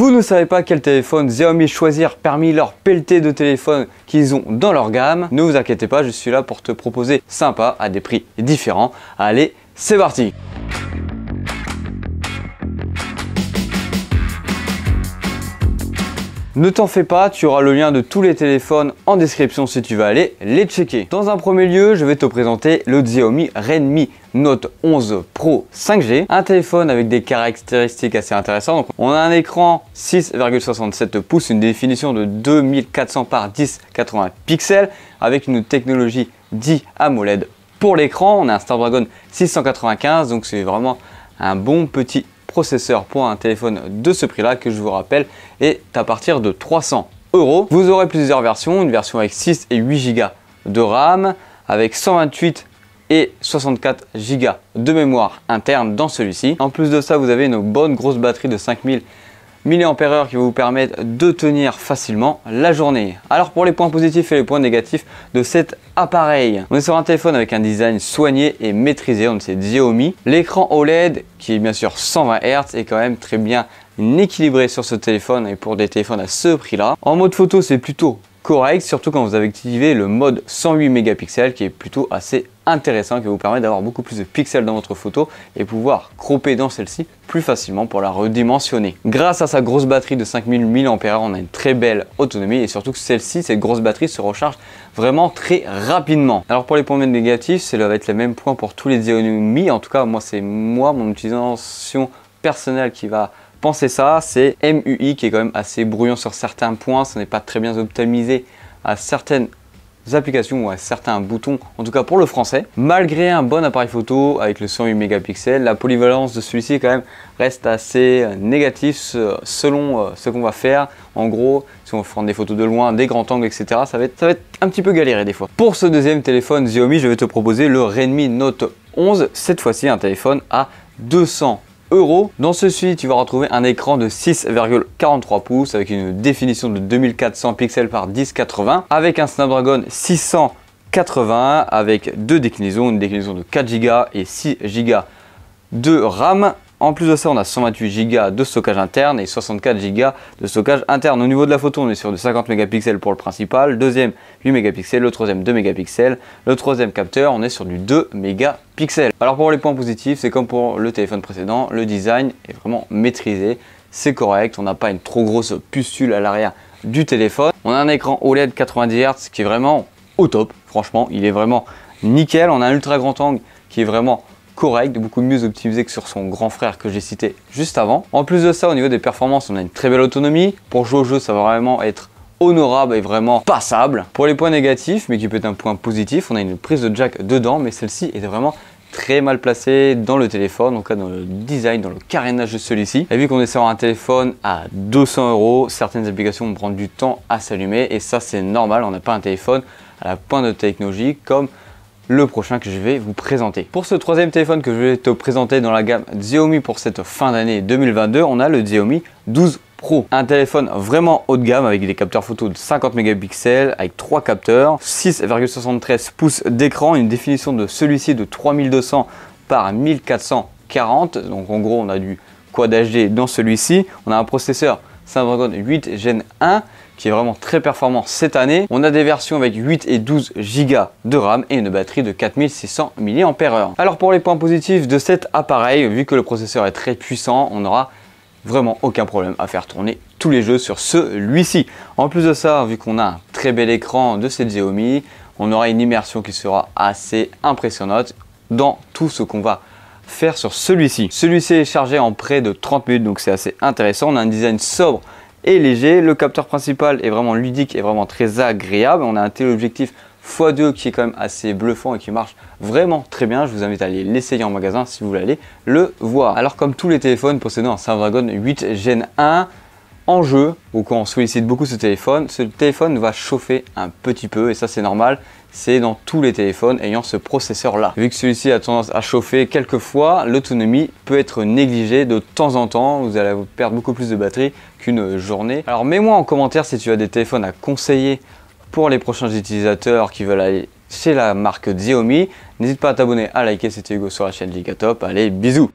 Vous ne savez pas quel téléphone Xiaomi choisir parmi leur pelleté de téléphones qu'ils ont dans leur gamme Ne vous inquiétez pas, je suis là pour te proposer sympa à des prix différents. Allez, c'est parti Ne t'en fais pas, tu auras le lien de tous les téléphones en description si tu vas aller les checker. Dans un premier lieu, je vais te présenter le Xiaomi Redmi Note 11 Pro 5G, un téléphone avec des caractéristiques assez intéressantes. on a un écran 6,67 pouces, une définition de 2400 par 1080 pixels avec une technologie 10 AMOLED pour l'écran. On a un Snapdragon 695, donc c'est vraiment un bon petit processeur pour un téléphone de ce prix-là que je vous rappelle est à partir de 300 euros. Vous aurez plusieurs versions, une version avec 6 et 8 Go de RAM, avec 128 et 64 Go de mémoire interne dans celui-ci. En plus de ça, vous avez une bonne grosse batterie de 5000 mAh qui va vous permettre de tenir facilement la journée. Alors pour les points positifs et les points négatifs de cet appareil, on est sur un téléphone avec un design soigné et maîtrisé, on sait Xiaomi. L'écran OLED qui est bien sûr 120 Hz est quand même très bien équilibré sur ce téléphone et pour des téléphones à ce prix là. En mode photo c'est plutôt correct, surtout quand vous avez activé le mode 108 mégapixels qui est plutôt assez intéressant qui vous permet d'avoir beaucoup plus de pixels dans votre photo et pouvoir cropper dans celle-ci plus facilement pour la redimensionner. Grâce à sa grosse batterie de 5000 mAh, on a une très belle autonomie et surtout que celle-ci, cette grosse batterie se recharge vraiment très rapidement. Alors pour les points négatifs, cela va être le même point pour tous les Xiaomi. En tout cas, moi, c'est moi, mon utilisation personnelle qui va penser ça. C'est MUI qui est quand même assez brouillon sur certains points. Ce n'est pas très bien optimisé à certaines applications ou à certains boutons, en tout cas pour le français. Malgré un bon appareil photo avec le 108 mégapixels, la polyvalence de celui-ci quand même reste assez euh, négatif selon euh, ce qu'on va faire. En gros, si on prend des photos de loin, des grands angles, etc., ça va, être, un petit peu galéré des fois. Pour ce deuxième téléphone Xiaomi, je vais te proposer le Redmi Note 11, cette fois-ci un téléphone à 200 dans ce suite tu vas retrouver un écran de 6,43 pouces avec une définition de 2400 pixels par 1080 avec un Snapdragon 680 avec deux déclinaisons, une déclinaison de 4 Go et 6 Go de RAM en plus de ça, on a 128 Go de stockage interne et 64 Go de stockage interne. Au niveau de la photo, on est sur du 50 mégapixels pour le principal, deuxième 8 mégapixels, le troisième 2 mégapixels, le troisième capteur, on est sur du 2 mégapixels. Alors pour les points positifs, c'est comme pour le téléphone précédent, le design est vraiment maîtrisé, c'est correct, on n'a pas une trop grosse pustule à l'arrière du téléphone. On a un écran OLED 90 Hz qui est vraiment au top, franchement, il est vraiment nickel. On a un ultra grand angle qui est vraiment correct, beaucoup mieux optimisé que sur son grand frère que j'ai cité juste avant. En plus de ça, au niveau des performances, on a une très belle autonomie. Pour jouer au jeu, ça va vraiment être honorable et vraiment passable. Pour les points négatifs, mais qui peut être un point positif, on a une prise de jack dedans, mais celle-ci est vraiment très mal placée dans le téléphone, en cas dans le design, dans le carénage de celui-ci. Et vu qu'on est sur un téléphone à 200 euros, certaines applications vont prendre du temps à s'allumer et ça c'est normal, on n'a pas un téléphone à la pointe de technologie comme le prochain que je vais vous présenter. Pour ce troisième téléphone que je vais te présenter dans la gamme Xiaomi pour cette fin d'année 2022, on a le Xiaomi 12 Pro. Un téléphone vraiment haut de gamme avec des capteurs photo de 50 mégapixels, avec trois capteurs, 6,73 pouces d'écran, une définition de celui-ci de 3200 par 1440. Donc en gros, on a du Quad HD dans celui-ci. On a un processeur Snapdragon 8 Gen 1 qui est vraiment très performant cette année. On a des versions avec 8 et 12 Go de RAM et une batterie de 4600 mAh. Alors pour les points positifs de cet appareil, vu que le processeur est très puissant, on aura vraiment aucun problème à faire tourner tous les jeux sur celui-ci. En plus de ça, vu qu'on a un très bel écran de cette Xiaomi, on aura une immersion qui sera assez impressionnante dans tout ce qu'on va faire sur celui-ci. Celui-ci est chargé en près de 30 minutes, donc c'est assez intéressant. On a un design sobre et léger. Le capteur principal est vraiment ludique et vraiment très agréable. On a un téléobjectif x2 qui est quand même assez bluffant et qui marche vraiment très bien. Je vous invite à aller l'essayer en magasin si vous voulez aller le voir. Alors comme tous les téléphones possédant un Snapdragon 8 Gen 1, en jeu ou quand on sollicite beaucoup ce téléphone, ce téléphone va chauffer un petit peu et ça c'est normal c'est dans tous les téléphones ayant ce processeur-là. Vu que celui-ci a tendance à chauffer quelques fois, l'autonomie peut être négligée de temps en temps. Vous allez perdre beaucoup plus de batterie qu'une journée. Alors mets-moi en commentaire si tu as des téléphones à conseiller pour les prochains utilisateurs qui veulent aller chez la marque Xiaomi. N'hésite pas à t'abonner, à liker. C'était Hugo sur la chaîne Gigatop. Allez, bisous